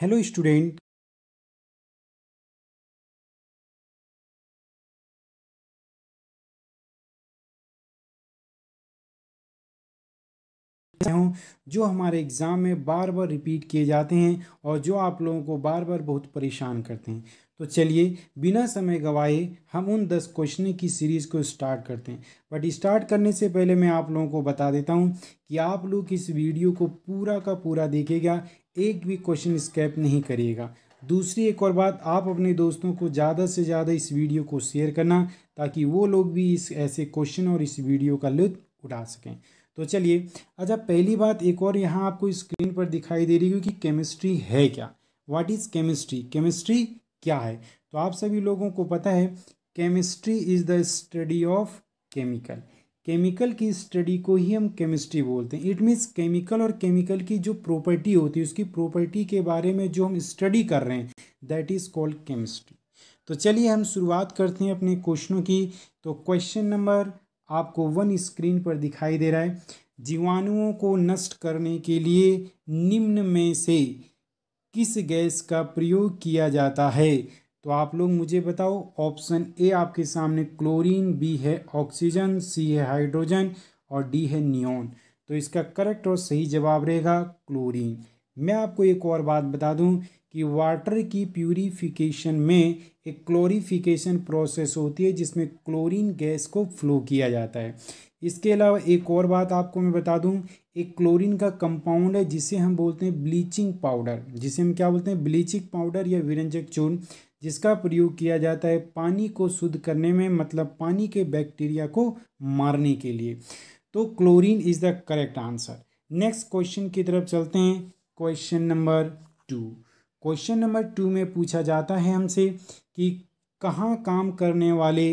hello student जो हमारे exam में बार बार रिपीट किए जाते हैं और जो आप लोगों को बार बार बहुत परेशान करते हैं तो चलिए बिना समय गवाए हम उन दस क्वेश्चन की सीरीज़ को स्टार्ट करते हैं बट स्टार्ट करने से पहले मैं आप लोगों को बता देता हूँ कि आप लोग इस वीडियो को पूरा का पूरा देखेगा एक भी क्वेश्चन स्कैप नहीं करिएगा दूसरी एक और बात आप अपने दोस्तों को ज़्यादा से ज़्यादा इस वीडियो को शेयर करना ताकि वो लोग भी इस ऐसे क्वेश्चन और इस वीडियो का लुत्फ उठा सकें तो चलिए अच्छा पहली बात एक और यहाँ आपको स्क्रीन पर दिखाई दे रही है कि केमिस्ट्री है क्या व्हाट इज़ केमिस्ट्री केमिस्ट्री क्या है तो आप सभी लोगों को पता है chemistry is the study of chemical chemical की स्टडी को ही हम केमिस्ट्री बोलते हैं इट मीन्स केमिकल और केमिकल की जो प्रॉपर्टी होती है उसकी प्रॉपर्टी के बारे में जो हम स्टडी कर रहे हैं दैट इज़ कॉल्ड केमिस्ट्री तो चलिए हम शुरुआत करते हैं अपने क्वेश्चनों की तो क्वेश्चन नंबर आपको वन स्क्रीन पर दिखाई दे रहा है जीवाणुओं को नष्ट करने के लिए निम्न में से किस गैस का प्रयोग किया जाता है तो आप लोग मुझे बताओ ऑप्शन ए आपके सामने क्लोरीन बी है ऑक्सीजन सी है हाइड्रोजन और डी है नियोन तो इसका करेक्ट और सही जवाब रहेगा क्लोरीन मैं आपको एक और बात बता दूं कि वाटर की प्यूरिफिकेशन में एक क्लोरीफिकेशन प्रोसेस होती है जिसमें क्लोरीन गैस को फ्लो किया जाता है इसके अलावा एक और बात आपको मैं बता दूं एक क्लोरीन का कंपाउंड है जिसे हम बोलते हैं ब्लीचिंग पाउडर जिसे हम क्या बोलते हैं ब्लीचिंग पाउडर या विरंजक चूर्ण जिसका प्रयोग किया जाता है पानी को शुद्ध करने में मतलब पानी के बैक्टीरिया को मारने के लिए तो chlorine is the correct answer next question की तरफ चलते हैं question number two question number two में पूछा जाता है हमसे कि कहाँ काम करने वाले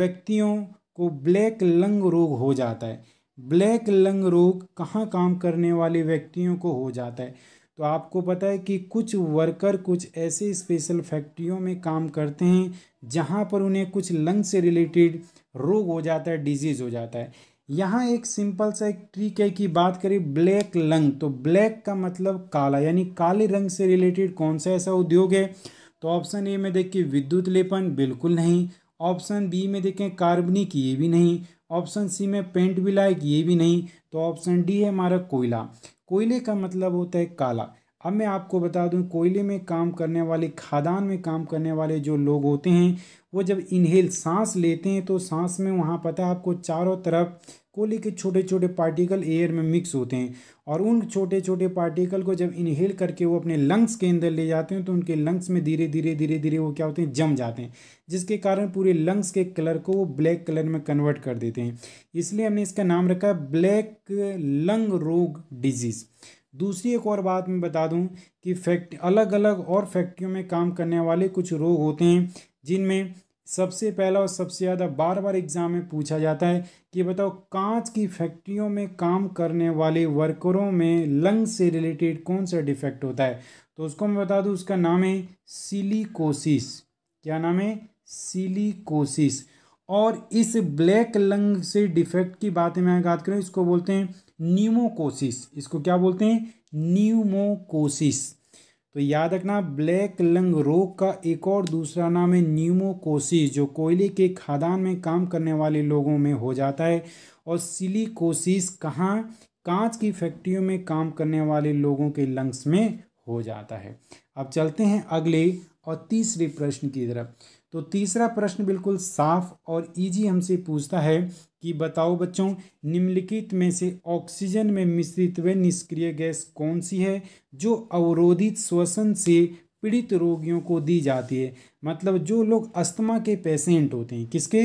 व्यक्तियों को ब्लैक लंग रोग हो जाता है ब्लैक लंग रोग कहाँ काम करने वाले व्यक्तियों को हो जाता है तो आपको पता है कि कुछ वर्कर कुछ ऐसे स्पेशल फैक्ट्रियों में काम करते हैं जहाँ पर उन्हें कुछ लंग से रिलेटेड रोग हो जाता है डिजीज़ हो जाता है यहाँ एक सिंपल सा एक ट्रिक है कि बात करें ब्लैक लंग तो ब्लैक का मतलब काला यानी काले रंग से रिलेटेड कौन सा ऐसा उद्योग है तो ऑप्शन ए में देखिए विद्युत लेपन बिल्कुल नहीं ऑप्शन बी में देखें कार्बनिक ये भी नहीं ऑप्शन सी में पेंट विलायक ये भी नहीं तो ऑप्शन डी है हमारा कोयला कोयले का मतलब होता है काला अब मैं आपको बता दूं कोयले में काम करने वाले खादान में काम करने वाले जो लोग होते हैं वो जब इनहेल सांस लेते हैं तो सांस में वहाँ पता है आपको चारों तरफ कोले के छोटे छोटे पार्टिकल एयर में मिक्स होते हैं और उन छोटे छोटे पार्टिकल को जब इनहेल करके वो अपने लंग्स के अंदर ले जाते हैं तो उनके लंग्स में धीरे धीरे धीरे धीरे वो क्या होते हैं जम जाते हैं जिसके कारण पूरे लंग्स के कलर को वो ब्लैक कलर में कन्वर्ट कर देते हैं इसलिए हमने इसका नाम रखा ब्लैक लंग रोग डिजीज़ दूसरी एक और बात मैं बता दूँ कि फैक्ट अलग अलग और फैक्ट्रियों में काम करने वाले कुछ रोग होते हैं जिनमें सबसे पहला और सबसे ज़्यादा बार बार एग्ज़ाम में पूछा जाता है कि बताओ कांच की फैक्ट्रियों में काम करने वाले वर्करों में लंग से रिलेटेड कौन सा डिफेक्ट होता है तो उसको मैं बता दूँ उसका नाम है सिलिकोसिस क्या नाम है सिलिकोसिस और इस ब्लैक लंग से डिफेक्ट की बात मैं बात करूँ इसको बोलते हैं न्यूमोकोसिस इसको क्या बोलते हैं न्यूमोकोसिस तो याद रखना ब्लैक लंग रोग का एक और दूसरा नाम है न्यूमोकोसिस जो कोयले के खादान में काम करने वाले लोगों में हो जाता है और सिलिकोसिस कहाँ कांच की फैक्ट्रियों में काम करने वाले लोगों के लंग्स में हो जाता है अब चलते हैं अगले और तीसरे प्रश्न की तरफ तो तीसरा प्रश्न बिल्कुल साफ और इजी हमसे पूछता है कि बताओ बच्चों निम्नलिखित में से ऑक्सीजन में मिश्रित व निष्क्रिय गैस कौन सी है जो अवरोधित श्वसन से पीड़ित रोगियों को दी जाती है मतलब जो लोग अस्थमा के पेशेंट होते हैं किसके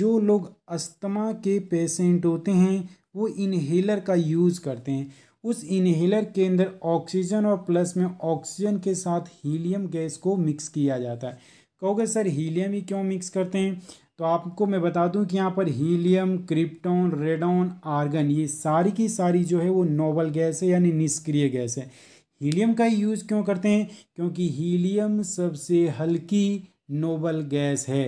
जो लोग अस्थमा के पेशेंट होते हैं वो इनहेलर का यूज़ करते हैं उस इनहेलर के अंदर ऑक्सीजन और प्लस में ऑक्सीजन के साथ हीलियम गैस को मिक्स किया जाता है कहोगे सर हीलियम ही क्यों मिक्स करते हैं तो आपको मैं बता दूं कि यहाँ पर हीलियम क्रिप्टॉन रेडॉन आर्गन ये सारी की सारी जो है वो नोबल गैस है यानी निष्क्रिय गैस है हीलियम का ही यूज़ क्यों करते हैं क्योंकि हीलियम सबसे हल्की नोबल गैस है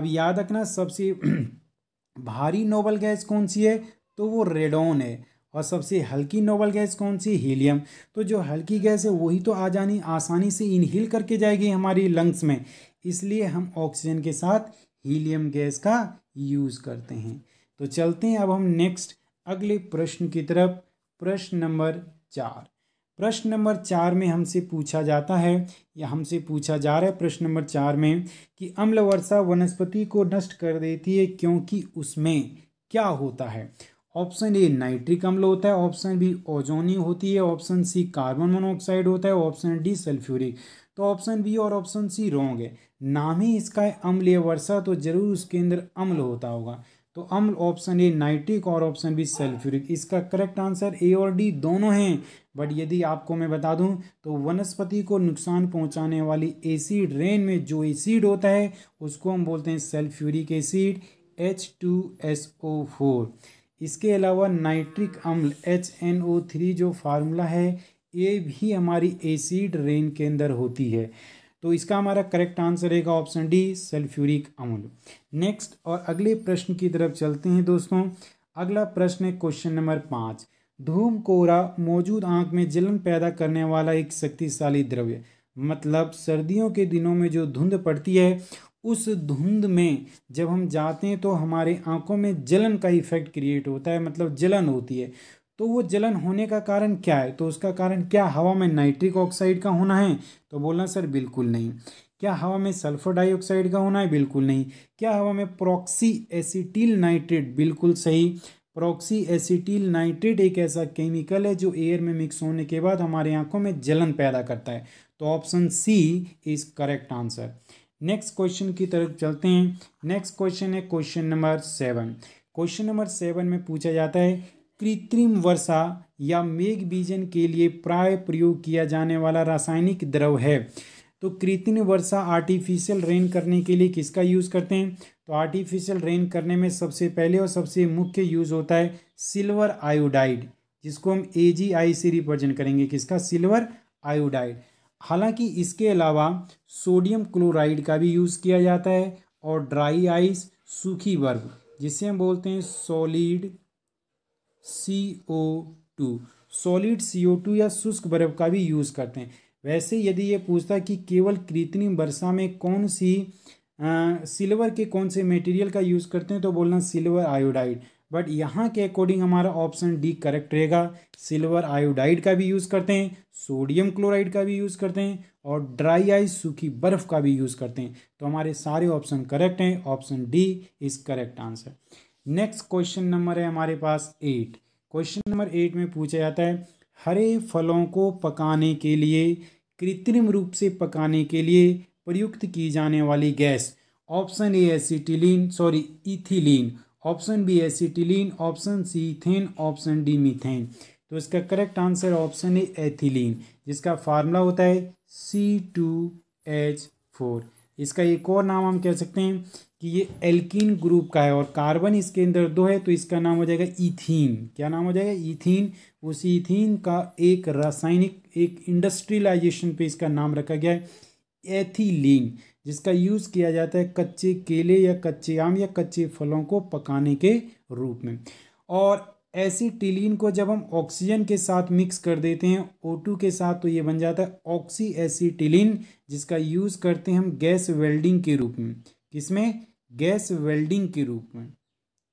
अब याद रखना सबसे भारी नोबल गैस कौन सी है तो वो रेडॉन है और सबसे हल्की नोबल गैस कौन सी हीलियम तो जो हल्की गैस है वही तो आ जानी आसानी से इनहील करके जाएगी हमारी लंग्स में इसलिए हम ऑक्सीजन के साथ हीलियम गैस का यूज़ करते हैं तो चलते हैं अब हम नेक्स्ट अगले प्रश्न की तरफ प्रश्न नंबर चार प्रश्न नंबर चार में हमसे पूछा जाता है या हमसे पूछा जा रहा है प्रश्न नंबर चार में कि अम्ल वर्षा वनस्पति को नष्ट कर देती है क्योंकि उसमें क्या होता है ऑप्शन ए नाइट्रिक अम्ल होता है ऑप्शन बी ओजोनी होती है ऑप्शन सी कार्बन मोनोऑक्साइड होता है ऑप्शन डी सल्फ्यूरिक तो ऑप्शन बी और ऑप्शन सी रॉन्ग है नाम ही इसका है अम्लीय वर्षा तो जरूर उसके अंदर अम्ल होता होगा तो अम्ल ऑप्शन ए नाइट्रिक और ऑप्शन बी सल्फ्यूरिक इसका करेक्ट आंसर ए और डी दोनों हैं बट यदि आपको मैं बता दूं तो वनस्पति को नुकसान पहुंचाने वाली एसिड रेन में जो एसिड होता है उसको हम बोलते हैं sulphuric acid H two S O four इसके अलावा नाइट्रिक अम्ल एच एन ओ थ्री जो फार्मूला है ये भी हमारी एसिड रेन के अंदर होती है तो इसका हमारा करेक्ट आंसर रहेगा ऑप्शन डी सल्फ्यूरिक अम्ल नेक्स्ट और अगले प्रश्न की तरफ चलते हैं दोस्तों अगला प्रश्न है क्वेश्चन नंबर पाँच धूम कोहरा मौजूद आँख में जलन पैदा करने वाला एक शक्तिशाली द्रव्य मतलब सर्दियों के दिनों में जो धुंध पड़ती है उस धुंध में जब हम जाते हैं तो हमारे आँखों में जलन का इफेक्ट क्रिएट होता है मतलब जलन होती है तो वो जलन होने का कारण क्या है तो उसका कारण क्या हवा में नाइट्रिक ऑक्साइड का होना है तो बोलना सर बिल्कुल नहीं क्या हवा में सल्फर डाइऑक्साइड का होना है बिल्कुल नहीं क्या हवा में प्रोक्सी एसिटिल नाइट्रेट बिल्कुल सही प्रोक्सी एसिटिल नाइट्रेट एक ऐसा केमिकल है जो एयर में मिक्स होने के बाद हमारे आंखों में जलन पैदा करता है तो option C is correct answer next question की तरफ चलते हैं नेक्स्ट क्वेश्चन है question number seven question number seven में पूछा जाता है कृत्रिम वर्षा या मेघ बीजन के लिए प्राय प्रयोग किया जाने वाला रासायनिक द्रव है तो कृत्रिम वर्षा आर्टिफिशियल रेन करने के लिए किसका यूज़ करते हैं तो आर्टिफिशियल रेन करने में सबसे पहले और सबसे मुख्य यूज़ होता है सिल्वर आयोडाइड जिसको हम ए से रिप्रेजेंट करेंगे किसका सिल्वर आयोडाइड हालांकि इसके अलावा सोडियम क्लोराइड का भी यूज़ किया जाता है और ड्राई आइस सूखी बर्फ जिसे हम बोलते हैं solid C O two solid C O two या शुष्क बर्फ का भी यूज़ करते हैं वैसे यदि ये पूछता कि केवल कृत्रिम वर्षा में कौन सी आ, सिल्वर के कौन से मटेरियल का यूज़ करते हैं तो बोलना सिल्वर आयोडाइड बट यहाँ के अकॉर्डिंग हमारा ऑप्शन डी करेक्ट रहेगा सिल्वर आयोडाइड का भी यूज़ करते हैं सोडियम क्लोराइड का भी यूज़ करते हैं और ड्राई आइस सूखी बर्फ़ का भी यूज़ करते हैं तो हमारे सारे ऑप्शन करेक्ट हैं option D is correct answer next question number है हमारे पास एट क्वेश्चन नंबर एट में पूछा जाता है हरे फलों को पकाने के लिए कृत्रिम रूप से पकाने के लिए प्रयुक्त की जाने वाली gas option A acetylene sorry ethylene option B acetylene option C ethane option D methane तो इसका correct answer option A ethylene जिसका फार्मूला होता है सी टू एच फोर इसका एक और नाम हम कह सकते हैं कि ये एल्किन ग्रुप का है और कार्बन इसके अंदर दो है तो इसका नाम हो जाएगा इथीन क्या नाम हो जाएगा इथीन उस इथीन का एक रासायनिक एक इंडस्ट्रियलाइजेशन पे इसका नाम रखा गया है एथिलीन जिसका यूज़ किया जाता है कच्चे केले या कच्चे आम या कच्चे फलों को पकाने के रूप में और ऐसी टीलिन को जब हम ऑक्सीजन के साथ मिक्स कर देते हैं टू के साथ तो ये बन जाता है ऑक्सी एसिटिलिन जिसका यूज़ करते हैं हम गैस वेल्डिंग के रूप में किसमें गैस वेल्डिंग के रूप में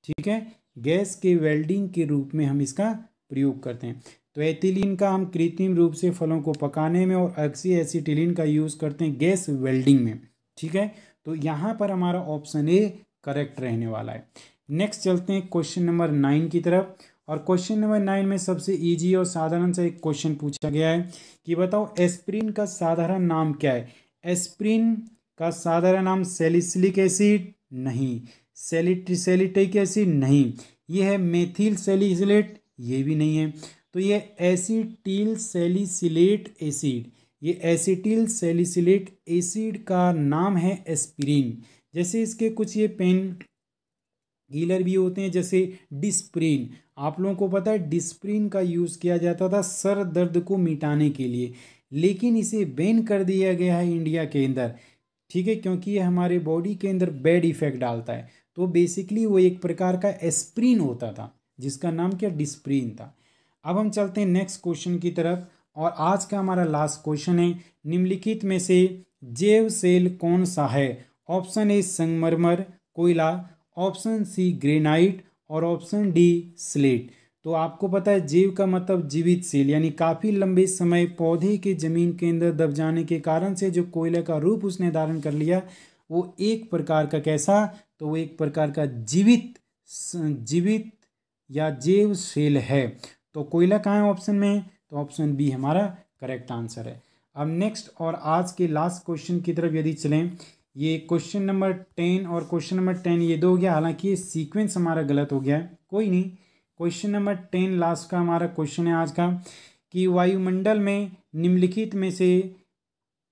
ठीक है गैस के वेल्डिंग के रूप में हम इसका प्रयोग करते हैं तो एथिलीन का हम कृत्रिम रूप से फलों को पकाने में और ऑक्सी एसिटिलिन का यूज़ करते हैं गैस वेल्डिंग में ठीक है तो यहाँ पर हमारा ऑप्शन ए करेक्ट रहने वाला है नेक्स्ट चलते हैं क्वेश्चन नंबर नाइन की तरफ और क्वेश्चन नंबर नाइन में सबसे इजी और साधारण सा एक क्वेश्चन पूछा गया है कि बताओ एस्प्रिन का साधारण नाम क्या है एस्प्रिन का साधारण नाम सेलिसलिक एसिड नहीं सेलिट सेलिटिक एसिड नहीं ये है मेथिल सेलिसिलेट ये भी नहीं है तो ये एसिटिल सेलिसिलेट एसिड ये एसिटिल सेलिसिलेट एसिड का नाम है एस्पिरिन जैसे इसके कुछ ये पेन गीलर भी होते हैं जैसे डिस्प्रिन आप लोगों को पता है डिस्प्रिन का यूज़ किया जाता था सर दर्द को मिटाने के लिए लेकिन इसे बैन कर दिया गया है इंडिया के अंदर ठीक है क्योंकि ये हमारे बॉडी के अंदर बैड इफेक्ट डालता है तो बेसिकली वो एक प्रकार का एस्प्रिन होता था जिसका नाम क्या डिस्प्रिन था अब हम चलते हैं नेक्स्ट क्वेश्चन की तरफ और आज का हमारा लास्ट क्वेश्चन है निम्नलिखित में से जैव सेल कौन सा है ऑप्शन ए संगमरमर कोयला ऑप्शन सी ग्रेनाइट और ऑप्शन डी स्लेट तो आपको पता है जीव का मतलब जीवित सेल यानी काफ़ी लंबे समय पौधे के ज़मीन के अंदर दब जाने के कारण से जो कोयले का रूप उसने धारण कर लिया वो एक प्रकार का कैसा तो वो एक प्रकार का जीवित जीवित या जैव सेल है तो कोयला कहाँ है ऑप्शन में तो ऑप्शन बी हमारा करेक्ट आंसर है अब नेक्स्ट और आज के लास्ट क्वेश्चन की तरफ यदि चलें ये क्वेश्चन नंबर टेन और क्वेश्चन नंबर टेन ये दो हो गया हालांकि ये सीक्वेंस हमारा गलत हो गया है कोई नहीं क्वेश्चन नंबर टेन लास्ट का हमारा क्वेश्चन है आज का कि वायुमंडल में निम्नलिखित में से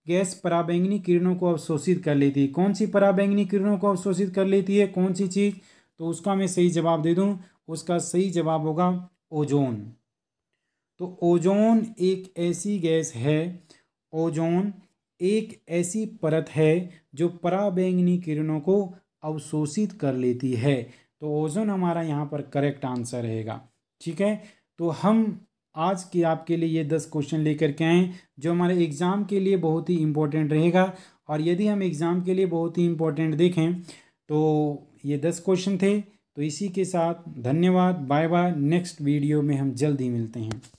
गैस पराबैंगनी किरणों को अवशोषित कर लेती है कौन सी पराबैंगनी किरणों को अवशोषित कर लेती है कौन सी चीज़ तो उसका मैं सही जवाब दे दूँ उसका सही जवाब होगा ओजोन तो ओजोन एक ऐसी गैस है ओजोन एक ऐसी परत है जो पराबैंगनी किरणों को अवशोषित कर लेती है तो ओजोन हमारा यहाँ पर करेक्ट आंसर रहेगा ठीक है तो हम आज के आपके लिए ये दस क्वेश्चन लेकर के आएँ जो हमारे एग्ज़ाम के लिए बहुत ही इम्पोर्टेंट रहेगा और यदि हम एग्ज़ाम के लिए बहुत ही इम्पोर्टेंट देखें तो ये दस क्वेश्चन थे तो इसी के साथ धन्यवाद बाय बाय नेक्स्ट वीडियो में हम जल्दी मिलते हैं